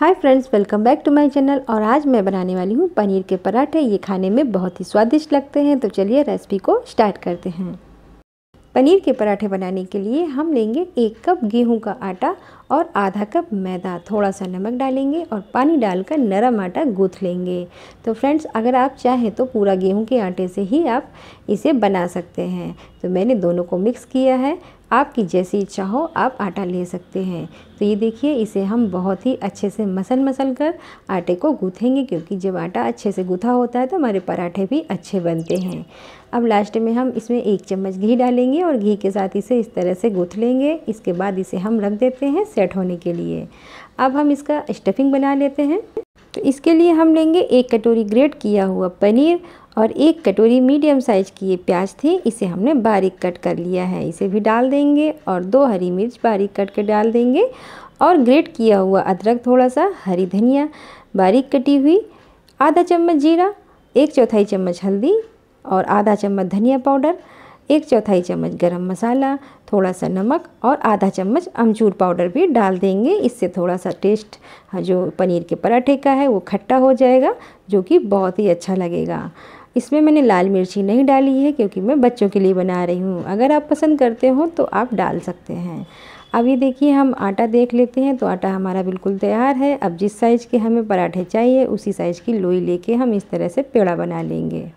hi friends welcome back to my channel और आज मैं बनाने वाली हूँ पनीर के पराठे ये खाने में बहुत ही स्वादिष्ट लगते हैं तो चलिए रेसिपी को स्टार्ट करते हैं पनीर के पराठे बनाने के लिए हम लेंगे एक कप गेहूं का आटा और आधा कप मैदा थोड़ा सा नमक डालेंगे और पानी डालकर नरम आटा गूँथ लेंगे तो फ्रेंड्स अगर आप चाहें तो पूरा गेहूं के आटे से ही आप इसे बना सकते हैं तो मैंने दोनों को मिक्स किया है आपकी जैसी इच्छा हो आप आटा ले सकते हैं तो ये देखिए इसे हम बहुत ही अच्छे से मसल मसल कर आटे को गूँथेंगे क्योंकि जब आटा अच्छे से गूँथा होता है तो हमारे पराठे भी अच्छे बनते हैं अब लास्ट में हम इसमें एक चम्मच घी डालेंगे और घी के साथ इसे इस तरह से गूँथ लेंगे इसके बाद इसे हम रख देते हैं सेट होने के लिए अब हम इसका स्टफिंग बना लेते हैं तो इसके लिए हम लेंगे एक कटोरी ग्रेट किया हुआ पनीर और एक कटोरी मीडियम साइज़ की ये प्याज थी इसे हमने बारीक कट कर लिया है इसे भी डाल देंगे और दो हरी मिर्च बारीक कट के डाल देंगे और ग्रेट किया हुआ अदरक थोड़ा सा हरी धनिया बारीक कटी हुई आधा चम्मच जीरा एक चौथाई चम्मच हल्दी और आधा चम्मच धनिया पाउडर एक चौथाई चम्मच गरम मसाला थोड़ा सा नमक और आधा चम्मच अमचूर पाउडर भी डाल देंगे इससे थोड़ा सा टेस्ट जो पनीर के पराठे का है वो खट्टा हो जाएगा जो कि बहुत ही अच्छा लगेगा इसमें मैंने लाल मिर्ची नहीं डाली है क्योंकि मैं बच्चों के लिए बना रही हूँ अगर आप पसंद करते हो तो आप डाल सकते हैं अब ये देखिए हम आटा देख लेते हैं तो आटा हमारा बिल्कुल तैयार है अब जिस साइज़ के हमें पराठे चाहिए उसी साइज़ की लोई लेके हम इस तरह से पेड़ा बना लेंगे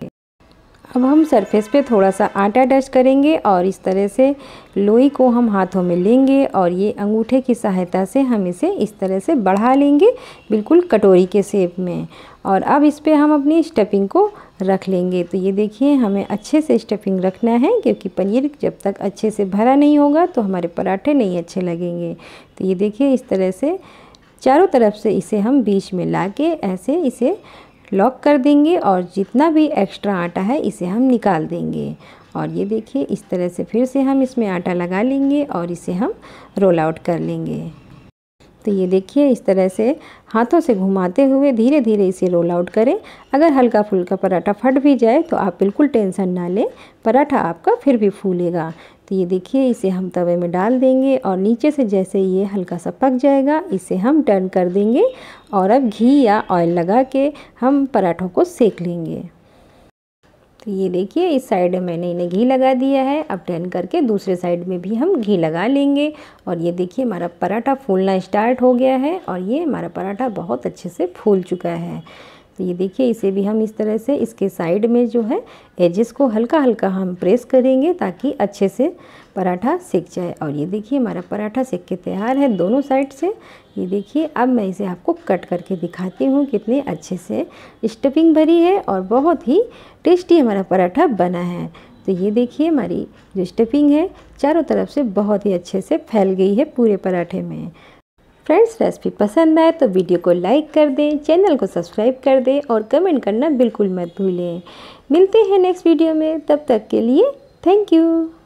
अब हम सरफेस पे थोड़ा सा आटा डस्ट करेंगे और इस तरह से लोई को हम हाथों में लेंगे और ये अंगूठे की सहायता से हम इसे इस तरह से बढ़ा लेंगे बिल्कुल कटोरी के शेप में और अब इस पर हम अपनी स्टफिंग को रख लेंगे तो ये देखिए हमें अच्छे से स्टफिंग रखना है क्योंकि पनीर जब तक अच्छे से भरा नहीं होगा तो हमारे पराठे नहीं अच्छे लगेंगे तो ये देखिए इस तरह से चारों तरफ से इसे हम बीच में ला के ऐसे इसे लॉक कर देंगे और जितना भी एक्स्ट्रा आटा है इसे हम निकाल देंगे और ये देखिए इस तरह से फिर से हम इसमें आटा लगा लेंगे और इसे हम रोल आउट कर लेंगे तो ये देखिए इस तरह से हाथों से घुमाते हुए धीरे धीरे इसे रोल आउट करें अगर हल्का फुल्का पराठा फट भी जाए तो आप बिल्कुल टेंशन ना लें पराठा आपका फिर भी फूलेगा तो ये देखिए इसे हम तवे में डाल देंगे और नीचे से जैसे ये हल्का सा पक जाएगा इसे हम टर्न कर देंगे और अब घी या ऑयल लगा के हम पराठों को सेक लेंगे तो ये देखिए इस साइड में मैंने इन्हें घी लगा दिया है अब टर्न करके दूसरे साइड में भी हम घी लगा लेंगे और ये देखिए हमारा पराठा फूलना स्टार्ट हो गया है और ये हमारा पराठा बहुत अच्छे से फूल चुका है तो ये देखिए इसे भी हम इस तरह से इसके साइड में जो है एजेस को हल्का हल्का हम प्रेस करेंगे ताकि अच्छे से पराठा सेक जाए और ये देखिए हमारा पराठा सेक के तैयार है दोनों साइड से ये देखिए अब मैं इसे आपको कट करके दिखाती हूँ कितने अच्छे से स्टफिंग भरी है और बहुत ही टेस्टी हमारा पराठा बना है तो ये देखिए हमारी जो स्टफिंग है चारों तरफ से बहुत ही अच्छे से फैल गई है पूरे पराठे में फ्रेंड्स रेसिपी पसंद आए तो वीडियो को लाइक कर दें चैनल को सब्सक्राइब कर दें और कमेंट करना बिल्कुल मत भूलें मिलते हैं नेक्स्ट वीडियो में तब तक के लिए थैंक यू